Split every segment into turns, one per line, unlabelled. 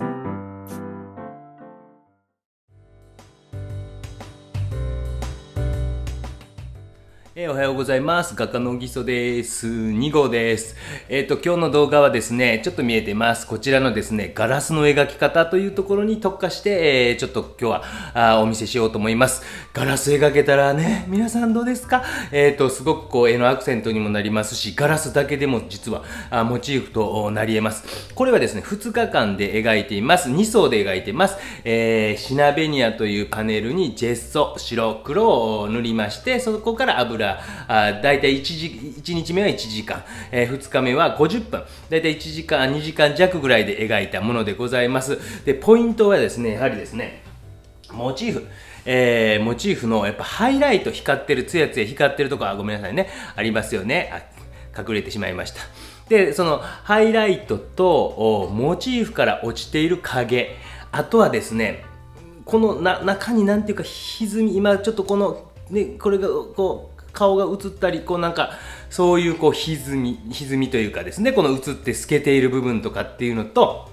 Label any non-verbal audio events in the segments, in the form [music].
you えおはようございます。画家のぎそです。2号です。えっ、ー、と、今日の動画はですね、ちょっと見えてます。こちらのですね、ガラスの描き方というところに特化して、えー、ちょっと今日はあお見せしようと思います。ガラス描けたらね、皆さんどうですかえっ、と、すごくこう、絵のアクセントにもなりますし、ガラスだけでも実はあモチーフとなり得ます。これはですね、2日間で描いています。2層で描いてます。えシナベニアというパネルにジェッソ、白、黒を塗りまして、そこから油あだいたい1時、1日目は1時間、えー、2日目は50分、だいたい1時間、2時間弱ぐらいで描いたものでございます。で、ポイントはですね、やはりですね、モチーフ。えー、モチーフのやっぱハイライト光ってる、つやつや光ってるとこはごめんなさいね、ありますよね。あ隠れてしまいました。で、そのハイライトとモチーフから落ちている影、あとはですね、このな中になんていうか歪み、今ちょっとこの、ね、これがこう顔が映ったりこうなんかそういうこう歪み歪みというかですねこの映って透けている部分とかっていうのと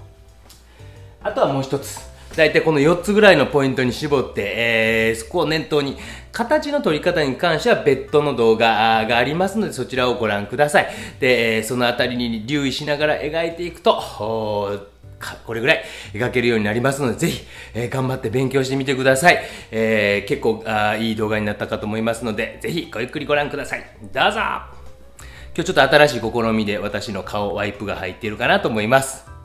あとはもう一つ大体この4つぐらいのポイントに絞って、えー、そこを念頭に形の取り方に関しては別途の動画がありますのでそちらをご覧くださいでその辺りに留意しながら描いていくとこれぐらい描けるようになりますので、ぜひ、えー、頑張って勉強してみてください。えー、結構あいい動画になったかと思いますので、ぜひごゆっくりご覧ください。どうぞ今日ちょっと新しい試みで私の顔ワイプが入っているかなと思います。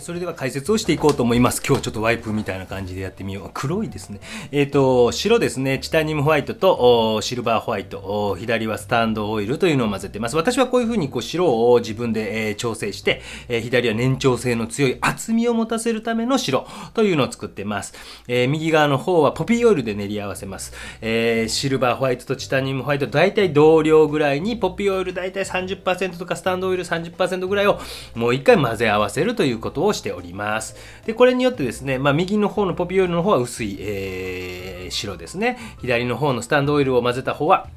それでは解説をしていこうと思います。今日ちょっとワイプみたいな感じでやってみよう。黒いですね。えっ、ー、と、白ですね。チタニウムホワイトとシルバーホワイト。左はスタンドオイルというのを混ぜてます。私はこういう風にこう白を自分で、えー、調整して、えー、左は粘調性の強い厚みを持たせるための白というのを作ってます。え右側の方はポピーオイルで練り合わせます。えシルバーホワイトとチタニウムホワイト、大体同量ぐらいにポピーオイル大体30%とかスタンドオイル30%ぐらいをもう一回混ぜ合わせるということをしております。で、これによってですね、まあ、右の方のポピオイルの方は薄い、えー、白ですね。左の方のスタンドオイルを混ぜた方は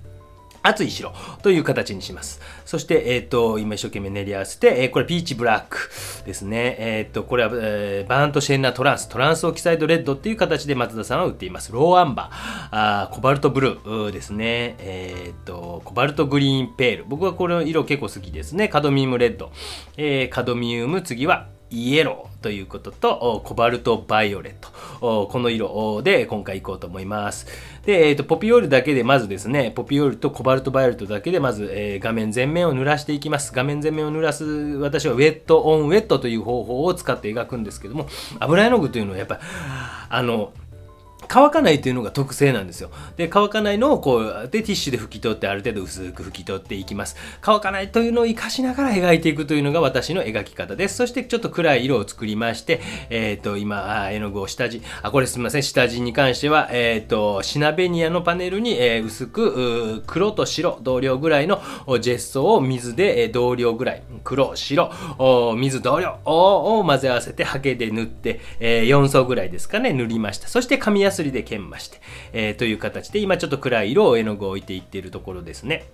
熱い白という形にします。そして、えっ、ー、と、今一生懸命練り合わせて、えー、これピーチブラックですね。えっ、ー、と、これは、えー、バーンとシェンナートランス、トランスオキサイドレッドっていう形で松田さんは売っています。ローアンバー、あーコバルトブルーですね。えっ、と、コバルトグリーンペール。僕はこの色結構好きですね。カドミウムレッド。えー、カドミウム、次はイエローということと、コバルトバイオレット。この色で今回いこうと思います。で、えっ、ー、と、ポピオールだけでまずですね、ポピオールとコバルトバイオレットだけでまず、えー、画面全面を濡らしていきます。画面全面を濡らす、私はウェットオンウェットという方法を使って描くんですけども、油絵の具というのはやっぱ、あの、乾かないというのが特性なんですよ。で、乾かないのをこうやってティッシュで拭き取ってある程度薄く拭き取っていきます。乾かないというのを活かしながら描いていくというのが私の描き方です。そしてちょっと暗い色を作りまして、えっ、ー、と、今、絵の具を下地、あ、これすみません、下地に関しては、えっ、ー、と、シナベニアのパネルに、えー、薄く、黒と白、同量ぐらいのジェスソを水で、え同量ぐらい、黒、白、水同量を混ぜ合わせて、ハケで塗って、え4層ぐらいですかね、塗りました。そして紙やすすりで研磨して、えー、という形で、今ちょっと暗い色を絵の具を置いていっているところですね。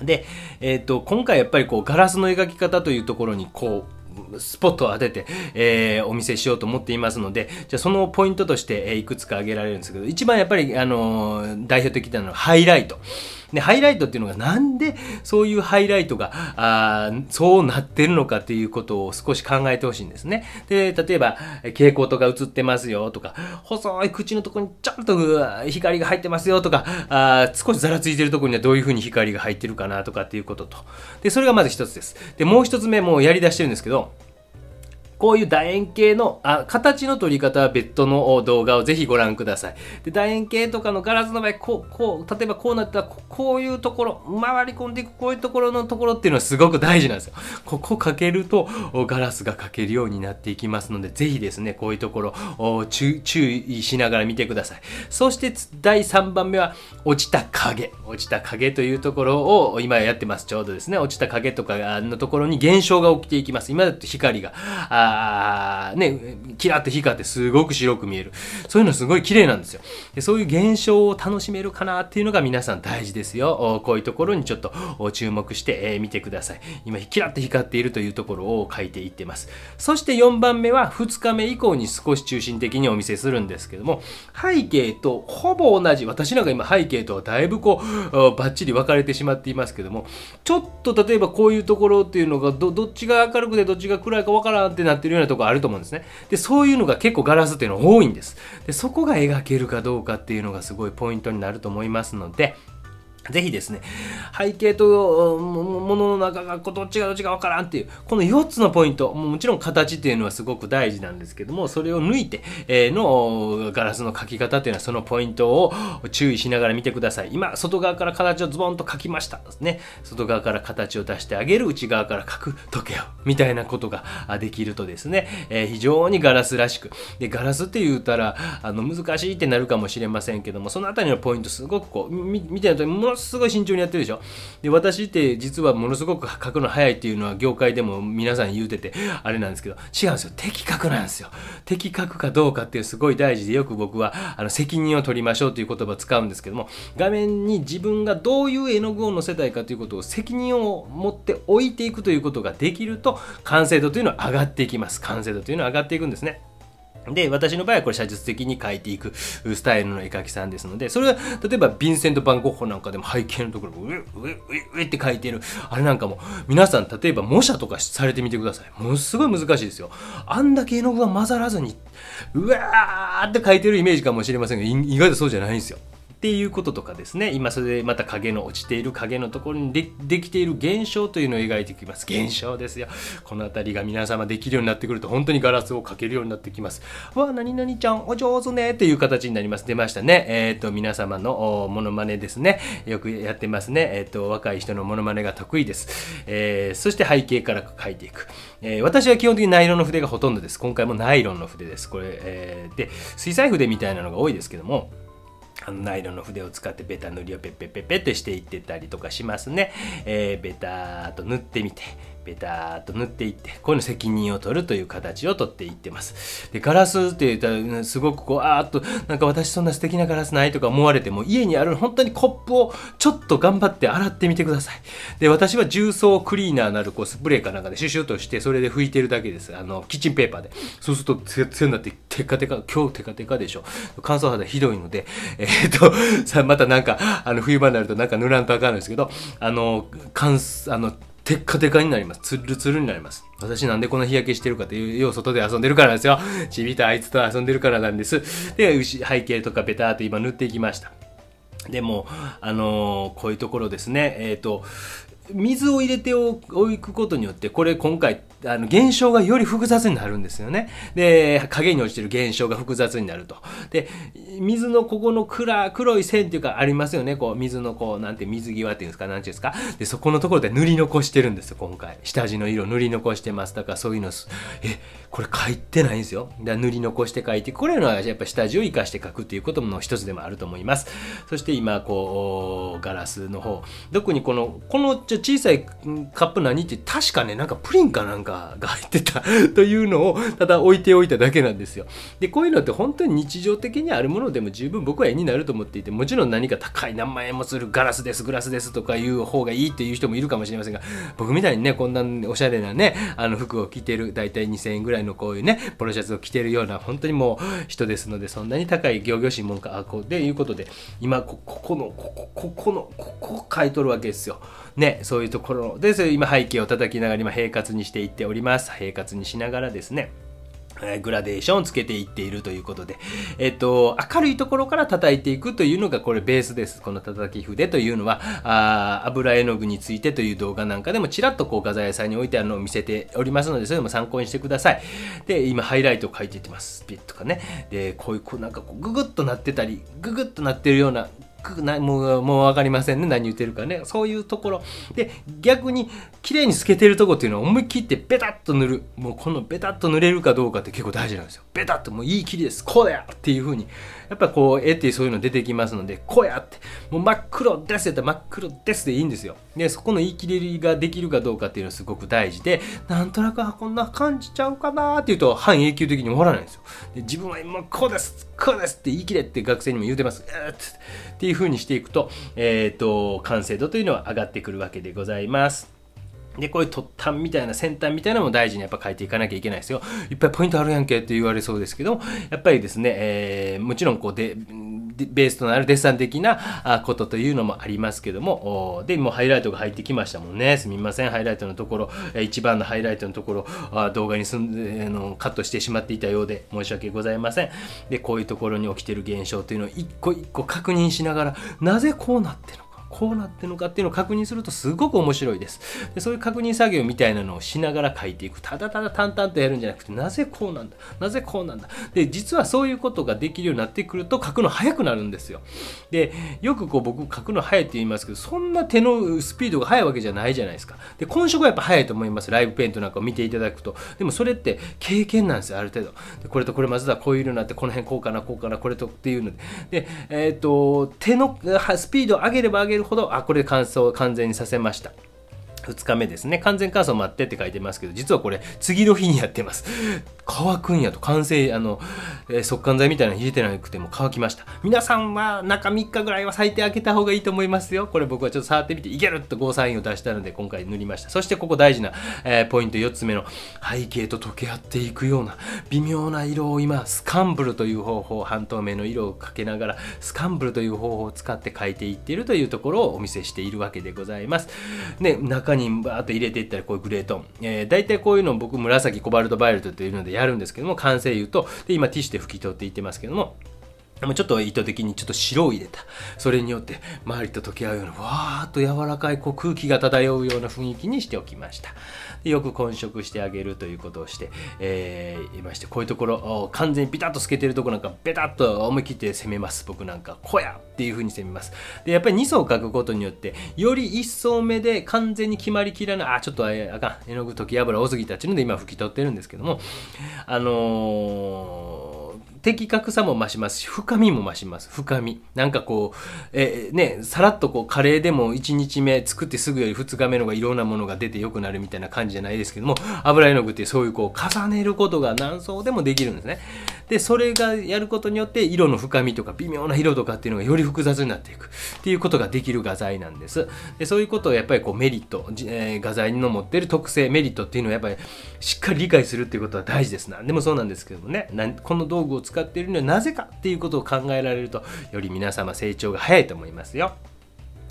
で、えっ、ー、と、今回やっぱりこう、ガラスの描き方というところに、こう、スポットを当てて、えー、お見せしようと思っていますので、じゃあそのポイントとして、えいくつか挙げられるんですけど、一番やっぱり、あの代表的なのはハイライト。で、ハイライトっていうのがなんでそういうハイライトが、あそうなってるのかっていうことを少し考えてほしいんですね。で、例えば、蛍光灯が映ってますよとか、細い口のとこにちゃんと光が入ってますよとか、あ少しざらついてるとこにはどういう風に光が入ってるかなとかっていうことと。で、それがまず一つです。で、もう一つ目もうやり出してるんですけど、こういう楕円形の、あ、形の取り方は別途の動画をぜひご覧ください。で、楕円形とかのガラスの場合、こう、こう、例えばこうなったらこ、こういうところ、回り込んでいくこういうところのところっていうのはすごく大事なんですよ。ここかけると、ガラスがかけるようになっていきますので、ぜひですね、こういうところ、注意しながら見てください。そして、第3番目は、落ちた影。落ちた影というところを今やってます。ちょうどですね、落ちた影とかのところに現象が起きていきます。今だと光が、が、ね、キラッと光ってすごく白く見える。そういうのすごい綺麗なんですよ。でそういう現象を楽しめるかなっていうのが皆さん大事ですよ。こういうところにちょっと注目してみてください。今、キラッと光っているというところを書いていってます。そして4番目は2日目以降に少し中心的にお見せするんですけども、背景とほぼ同じ、私なんか今背景とはだいぶこう、バッチリ分かれてしまっていますけども、ちょっと例えばこういうところっていうのがど、どっちが明るくてどっちが暗いかわからんってなってってるようなとこあると思うんですね。で、そういうのが結構ガラスっていうのは多いんです。で、そこが描けるかどうかっていうのがすごいポイントになると思いますので、ぜひですね、背景とものの中がどっちがどっちがわからんっていう、この4つのポイント、もちろん形っていうのはすごく大事なんですけども、それを抜いてのガラスの描き方っていうのはそのポイントを注意しながら見てください。今、外側から形をズボンと描きましたですね。外側から形を出してあげる、内側から描く、溶け合う、みたいなことができるとですね、え非常にガラスらしく。で、ガラスって言うたら、あの、難しいってなるかもしれませんけども、そのあたりのポイントすごくこう、見てると、のすごい慎重にやってるでしょで私って実はものすごく書くの早いっていうのは業界でも皆さん言うててあれなんですけど違うんですよ的確なんですよ的確かどうかっていうすごい大事でよく僕はあの責任を取りましょうという言葉使うんですけども画面に自分がどういう絵の具を載せたいかということを責任を持って置いていくということができると完成度というのは上がっていきます完成度というのは上がっていくんですねで、私の場合はこれ写実的に描いていくスタイルの絵描きさんですので、それは、例えばヴィンセント・バン・ゴッホなんかでも背景のところ、うえ、うえ、うえ、うえって描いてる。あれなんかも、皆さん、例えば模写とかされてみてください。ものすごい難しいですよ。あんだけ絵の具が混ざらずに、うわーって描いてるイメージかもしれませんが、意外とそうじゃないんですよ。っていうこととかですね今それでまた影の落ちている影のところにでできている現象というのを描いていきます現象ですよこの辺りが皆様できるようになってくると本当にガラスをかけるようになってきますわあ何々ちゃんお上手ねっていう形になります出ましたねえっ、ー、と皆様のモノマネですねよくやってますねえっ、ー、と若い人のモノマネが得意です、えー、そして背景から描いていく、え私は基本的にナイロンの筆がほとんどです今回もナイロンの筆ですこれ、えで水彩筆みたいなのが多いですけどもあのナイロンの筆を使ってベタ塗りをペッペッペッペッってしていってたりとかしますね。えー、ベターと塗ってみて、ベターっと塗っていってこういうの責任を取るという形をとっていってますでガラスって言ったらすごくこうあーっとなんか私そんな素敵なガラスないとか思われても家にある本当にコップをちょっと頑張って洗ってみてくださいで私は重曹クリーナーなるこうスプレーかなんかでシュシュとしてそれで拭いてるだけですあのキッチンペーパーでそうするとせ、せんになってテカテカ今日テカテカでしょ乾燥肌ひどいのでえー、っとさまたなんかあの冬場になるとなんか塗らんとあかんですけどあの乾あのテッカテカになります。ツルツルになります。私なんでこんな日焼けしてるかというよう外で遊んでるからですよ。ちびたあいつと遊んでるからなんです。で、背景とかベターと今塗っていきました。でも、あのー、こういうところですね。えっ、ー、と、水を入れておくことによって、これ今回あの現象がより複雑になるんですよね。で、影に落ちてる現象が複雑になると。で、水のここの暗、黒い線っていうかありますよね。こう、水のこう、なんて水際っていうんですか、なんていうんですか。で、そこのところで塗り残してるんですよ、今回。下地の色塗り残してます。だからそういうの、え、これ書いてないんですよ。だ塗り残して書いて、これのはやっぱ下地を生かして書くっていうことの一つでもあると思います。そして今、こう、ガラスの方。特にこの、この小さいカップ何って確かね、なんかプリンかなんか [laughs] が入ってた [laughs] というのをただ置いておいただけなんですよ。で、こういうのって本当に日常的にあるものでも十分僕は絵になると思っていて、もちろん何か高い何万円もするガラスです、グラスですとかいう方がいいっていう人もいるかもしれませんが、僕みたいにね、こんなおしゃれなね、あの服を着てる、だいたい2000円ぐらいのこういうね、ポロシャツを着てるような本当にもう人ですので、そんなに高い行々しいもんか、あこう、でいうことで、今こ、この、ここ、ここの、ここ書いとるわけですよ。ね、そういうところで、そ今背景を叩きながら今平滑にしていっております。平滑にしながらですね。グラデーションをつけていっているということで、えっと、明るいところから叩いていくというのがこれベースです。この叩き筆というのは、あ油絵の具についてという動画なんかでもちらっとこう画材屋さんに置いてあるのを見せておりますので、それも参考にしてください。で、今ハイライトを書いていってます。ピッとかね。で、こういう、こうなんかこうググッとなってたり、ググッとなってるようなくなもうもう分かりませんね何言ってるかねそういうところで逆に綺麗に透けてるとこっていうのは思い切ってベタッと塗るもうこのベタッと塗れるかどうかって結構大事なんですよベタッともういいりですこうだよっていう風にやっぱこう絵ってそういうの出てきますのでこうやってもう真っ黒ですやったら真っ黒ですでいいんですよでそこの言い切れができるかどうかっていうのはすごく大事でなんとなくこんな感じちゃうかなっていうと半永久的に終わらないんですよで自分は今こうですこうですって言い切れって学生にも言うてますっていう風にしていくとえっ、ー、と完成度というのは上がってくるわけでございますで、こういう突端みたいな、先端みたいなのも大事にやっぱ変えていかなきゃいけないですよ。いっぱいポイントあるやんけって言われそうですけど、やっぱりですね、えー、もちろんこうで、ベースとなるデッサン的なことというのもありますけども、で、もうハイライトが入ってきましたもんね。すみません、ハイライトのところ、一番のハイライトのところ、動画にすんあのカットしてしまっていたようで申し訳ございません。で、こういうところに起きてる現象というのを一個一個確認しながら、なぜこうなってるのか。こうなってるのかっていうのを確認するとすごく面白いですでそういう確認作業みたいなのをしながら書いていくただただ淡々とやるんじゃなくてなぜこうなんだなぜこうなんだで実はそういうことができるようになってくると書くの早くなるんですよでよくこう僕書くの早いって言いますけどそんな手のスピードが速いわけじゃないじゃないですかで今色はやっぱ速いと思いますライブペイントなんかを見ていただくとでもそれって経験なんですよある程度でこれとこれまずはこういうのになってこの辺こうかなこうかなこれとっていうのででえっ、ー、と手のスピードを上げれば上げるるほどあこれで乾燥完全にさせました2日目ですね完全乾燥待ってって書いてますけど実はこれ次の日にやってます乾くんやと完成あの、えー、速乾剤みたいなの入れてなくても乾きました皆さんは中3日ぐらいは咲いてあげた方がいいと思いますよこれ僕はちょっと触ってみていけるとゴーサインを出したので今回塗りましたそしてここ大事な、えー、ポイント4つ目の背景と溶け合っていくような微妙な色を今スカンブルという方法半透明の色をかけながらスカンブルという方法を使って描いていっているというところをお見せしているわけでございますね中ににバーッと入れていったらこういうグレートン、えー、大体こういうのを僕紫コバルトバイオレトというのでやるんですけども完成油とで今ティッシュで拭き取っていってますけどももうちょっと意図的にちょっと白を入れた。それによって周りと溶け合うような、わーっと柔らかいこう空気が漂うような雰囲気にしておきました。でよく混色してあげるということをして、えー、いまして、こういうところ、完全にピタッと透けてるとこなんか、ベタッと思い切って攻めます。僕なんか、こやっていう風に攻めます。で、やっぱり2層描くことによって、より1層目で完全に決まりきらない、あ、ちょっとああかん、絵の具溶き油多すぎたっていうので今拭き取ってるんですけども、あのー的確さも増しますし、深みも増します。深み。なんかこう、えー、ね、さらっとこう、カレーでも1日目作ってすぐより2日目のがいろんなものが出て良くなるみたいな感じじゃないですけども、油絵の具ってそういうこう、重ねることが何層でもできるんですね。でそれがやることによって色の深みとか微妙な色とかっていうのがより複雑になっていくっていうことができる画材なんですでそういうことをやっぱりこうメリット、えー、画材の持ってる特性メリットっていうのをやっぱりしっかり理解するっていうことは大事です何でもそうなんですけどもねこの道具を使っているのはなぜかっていうことを考えられるとより皆様成長が早いと思いますよ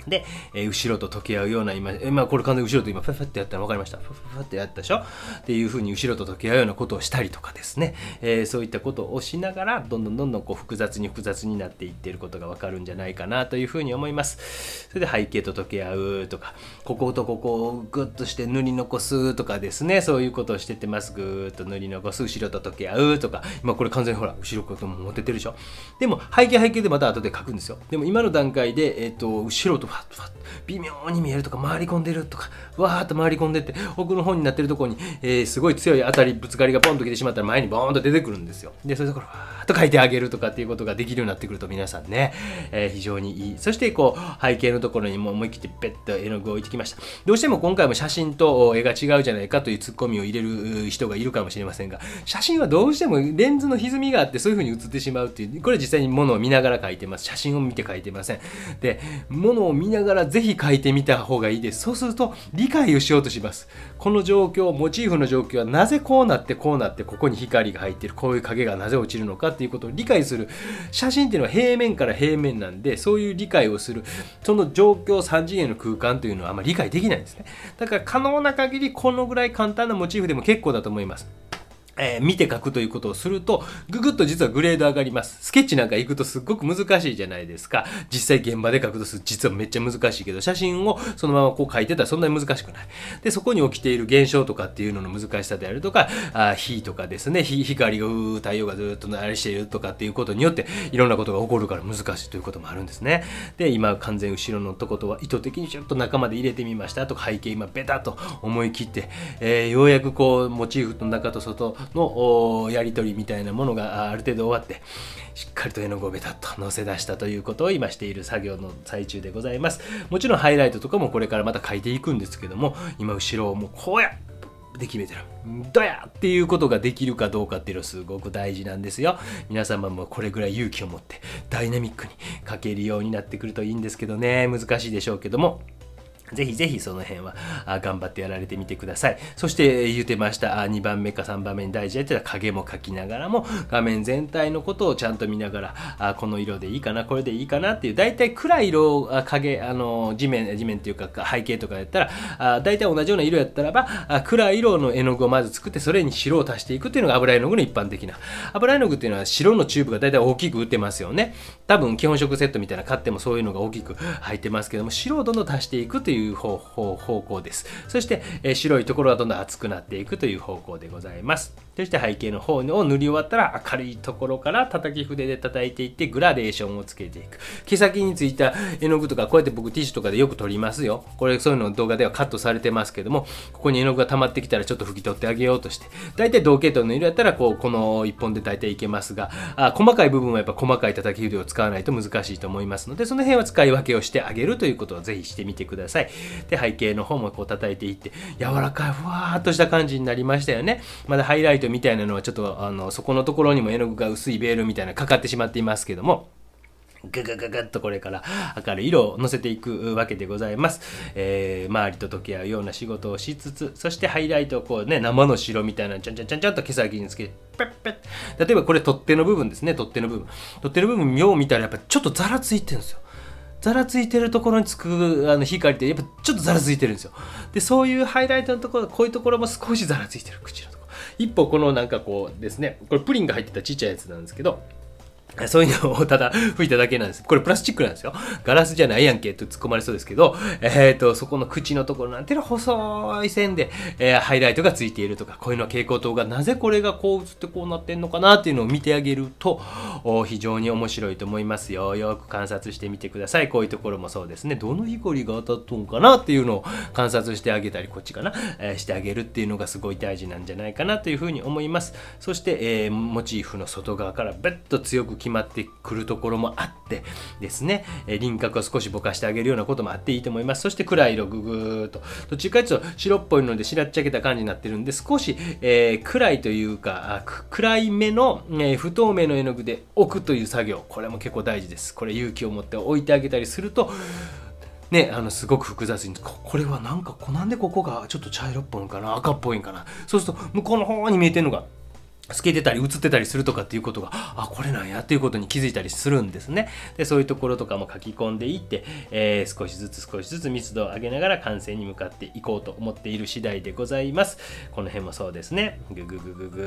で、えー、後ろと溶け合うような今、えまあ、これ完全に後ろと今ファファってやったら分かりましたファファってやったでしょっていうふうに後ろと溶け合うようなことをしたりとかですね、えー、そういったことをしながらどんどんどんどんこう複雑に複雑になっていってることが分かるんじゃないかなというふうに思いますそれで背景と溶け合うとかこことここをグッとして塗り残すとかですねそういうことをしてってますグーッと塗り残す後ろと溶け合うとか今これ完全にほら後ろことも持ててるでしょでも背景背景でまた後で書くんですよでも今の段階で、えーと、と後ろとファ微妙に見えるとか回り込んでるとかわーっと回り込んでって奥の方になってるとこに、えー、すごい強い当たりぶつかりがポンと来てしまったら前にボーンと出てくるんですよでそういうところわーっと書いてあげるとかっていうことができるようになってくると皆さんね、えー、非常にいいそしてこう背景のところにも思い切ってペッと絵の具を置いてきましたどうしても今回も写真と絵が違うじゃないかというツッコミを入れる人がいるかもしれませんが写真はどうしてもレンズの歪みがあってそういう風に写ってしまうっていうこれ実際に物を見ながら書いてます写真を見て書いてませんで物を見見ながらぜひ書いてみた方がいいです。そうすると理解をしようとします。この状況、モチーフの状況はなぜこうなってこうなってここに光が入ってる、こういう影がなぜ落ちるのかっていうことを理解する。写真っていうのは平面から平面なんで、そういう理解をする。その状況3次元の空間というのはあんまり理解できないんですね。だから可能な限りこのぐらい簡単なモチーフでも結構だと思います。えー、見て書くということをすると、ぐぐっと実はグレード上がります。スケッチなんか行くとすっごく難しいじゃないですか。実際現場で書くと実はめっちゃ難しいけど、写真をそのままこう書いてたらそんなに難しくない。で、そこに起きている現象とかっていうのの難しさであるとか、あ火とかですね、光がうー、太陽がずっとなれしているとかっていうことによって、いろんなことが起こるから難しいということもあるんですね。で、今完全後ろのとことは意図的にちょっと中まで入れてみました。あと背景今ベタと思い切って、えー、ようやくこう、モチーフの中と外、のやり取りみたいなものがある程度終わって、しっかりと絵の具をベタッと乗せ出したということを今している作業の最中でございます。もちろんハイライトとかもこれからまた書いていくんですけども、今後ろをもうこうやで決めてる。どやっていうことができるかどうかっていうのはすごく大事なんですよ。皆様もこれぐらい勇気を持ってダイナミックに描けるようになってくるといいんですけどね、難しいでしょうけども。ぜひぜひその辺は頑張ってやられてみてください。そして言うてました2番目か3番目に大事だってら影も描きながらも画面全体のことをちゃんと見ながらこの色でいいかなこれでいいかなっていう大体暗い色影あの地面地面っていうか背景とかやったら大体同じような色やったらば暗い色の絵の具をまず作ってそれに白を足していくっていうのが油絵の具の一般的な油絵の具っていうのは白のチューブが大体大きく売ってますよね多分基本色セットみたいな買ってもそういうのが大きく入ってますけども白をどんどん足していくといういう方方向です。そして、え白いところはどんどん厚くなっていくという方向でございます。そして背景の方を塗り終わったら明るいところから叩き筆で叩いていってグラデーションをつけていく。毛先についた絵の具とかこうやって僕ティッシュとかでよく取りますよ。これそういうの動画ではカットされてますけども、ここに絵の具が溜まってきたらちょっと拭き取ってあげようとして。大体同系統の色やったらこうこの1本で大体いけますが、あ細かい部分はやっぱ細かい叩き筆を使わないと難しいと思いますので、その辺は使い分けをしてあげるということをぜひしてみてください。で、背景の方もこう叩いていって、柔らかいふわーっとした感じになりましたよね。まだハイライトみたいなのはちょっとあのそこのところにも絵の具が薄いベールみたいなかかってしまっていますけどもガガガガッとこれから [laughs] 明るい色をのせていくわけでございます。えー、周りと溶け合うような仕事をしつつ、そしてハイライトをこうね、生の白みたいなちゃんちゃんちゃんちゃんと毛先につけて、ペッペッ。例えばこれ取っ手の部分ですね、取っ手の部分。取っ手の部分よう見たらやっぱちょっとザラついてるんですよ。ざらついてるところにつくあの光ってやっぱちょっとざらついてるんですよでそういうハイライトのところこういうところも少しざらついてる口のところ一歩このなんかこうですね、これプリンが入ってたちっちゃいやつなんですけど、[laughs] そういうのをただ吹いただけなんです。これプラスチックなんですよ。ガラスじゃないやんけと突っ込まれそうですけど、えっ、ー、と、そこの口のところなんていうのは細い線で、えー、ハイライトがついているとか、こういうの蛍光灯がなぜこれがこう映ってこうなってんのかなっていうのを見てあげると、非常に面白いと思いますよ。よく観察してみてください。こういうところもそうですね。どの光が当たっとんかなっていうのを観察してあげたり、こっちかな、えー、してあげるっていうのがすごい大事なんじゃないかなというふうに思います。そして、えモチーフの外側からベッと強く決決まってくるところもあってですね、え輪郭を少しぼかしてあげるようなこともあっていいと思います。そして暗い色ググーっと。途中からちょっと白っぽいので白っちゃけた感じになってるんで、少し、えー、暗いというか、暗い目の、えー、不透明の絵の具で置くという作業。これも結構大事です。これ勇気を持って置いてあげたりすると、ね、あのすごく複雑にこれはなんかなんでここがちょっと茶色っぽいんかな赤っぽいんかなそうすると向こうの方に見えてんのが透けてたり映ってたりするとかっていうことがあこれなんやっていうことに気づいたりするんですねでそういうところとかも書き込んでいって、えー、少しずつ少しずつ密度を上げながら完成に向かっていこうと思っている次第でございますこの辺もそうですねぐぐぐぐぐ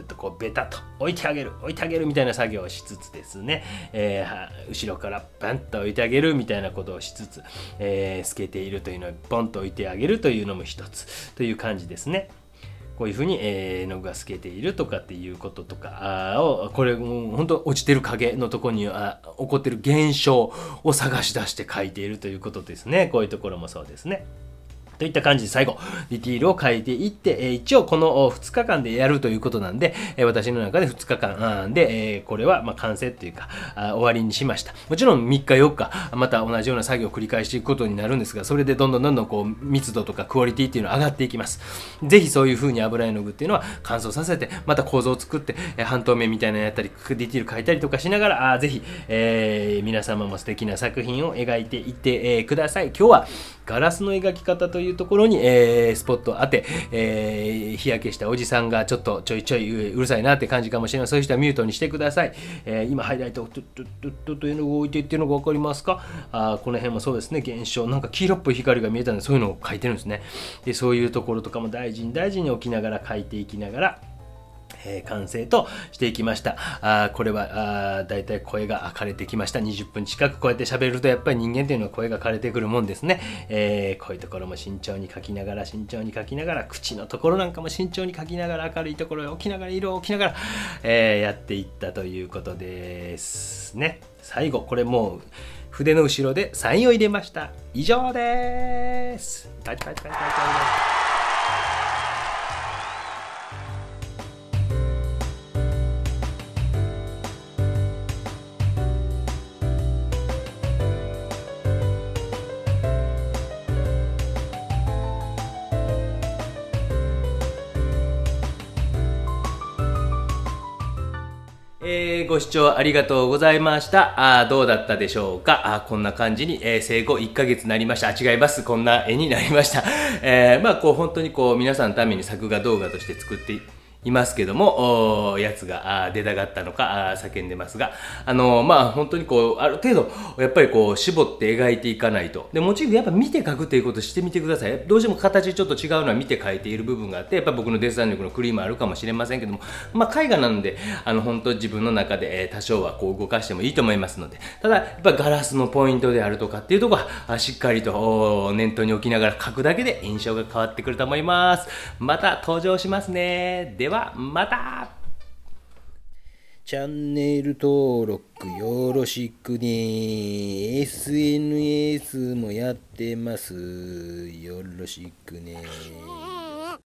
ーっとこうベタと置いてあげる置いてあげるみたいな作業をしつつですね、えー、後ろからバンと置いてあげるみたいなことをしつつ、えー、透けているというのをポンと置いてあげるというのも一つという感じですねこういうふうに、えー、絵の具が透けているとかっていうこととかをこれもう本当落ちてる影のとこにあ起こってる現象を探し出して描いているということですねこういうところもそうですね。といった感じで最後、ディティールを描いていって、一応この2日間でやるということなんで、私の中で2日間で、これはま完成というか、終わりにしました。もちろん3日4日、また同じような作業を繰り返していくことになるんですが、それでどんどんどんどんこう密度とかクオリティっていうのは上がっていきます。ぜひそういう風に油絵の具っていうのは乾燥させて、また構造を作って、半透明みたいなのやったり、ディティール書いたりとかしながら、ぜひ、え皆様も素敵な作品を描いていってください。今日はガラスの描き方といういうところに、えー、スポット当て、えー、日焼けしたおじさんがちょっとちょいちょいうるさいなって感じかもしれない。そういう人はミュートにしてください。えー、今ハイライトをトゥゥトゥットゥというのを置いていってるのが分かりますかあこの辺もそうですね、現象。なんか黄色っぽい光が見えたんで、そういうのを書いてるんですね。で、そういうところとかも大事に大事に置きながら書いていきながら、えー、完成としていきました。あこれはあだいたい声が枯れてきました。20分近くこうやって喋るとやっぱり人間というのは声が枯れてくるもんですね。えー、こういうところも慎重に書きながら慎重に書きながら口のところなんかも慎重に書きながら明るいところへ置きながら色を置きながら、えー、やっていったということですね。最後これもう筆の後ろでサインを入れました。以上です。バチバチバチバチバチご視聴ありがとうございました。あどうだったでしょうかあこんな感じに、えー、生後1ヶ月になりました。違います。こんな絵になりました。えー、まあ、こう、本当にこう、皆さんのために作画動画として作っていますけども、やつが出たがったのか叫んでますが、あのー、まあ、本当にこう、ある程度、やっぱりこう、絞って描いていかないと。で、モチーフやっぱ見て描くっていうことしてみてください。どうしても形ちょっと違うのは見て描いている部分があって、やっぱ僕のデザイン力のクリームあるかもしれませんけども、まあ、絵画なんで、あの、本当自分の中で、え多少はこう動かしてもいいと思いますので、ただ、やっぱガラスのポイントであるとかっていうとこは、しっかりと念頭に置きながら描くだけで印象が変わってくると思います。また登場しますね。では、はまたチャンネル登録よろしくね。SNS もやってます。よろしくね。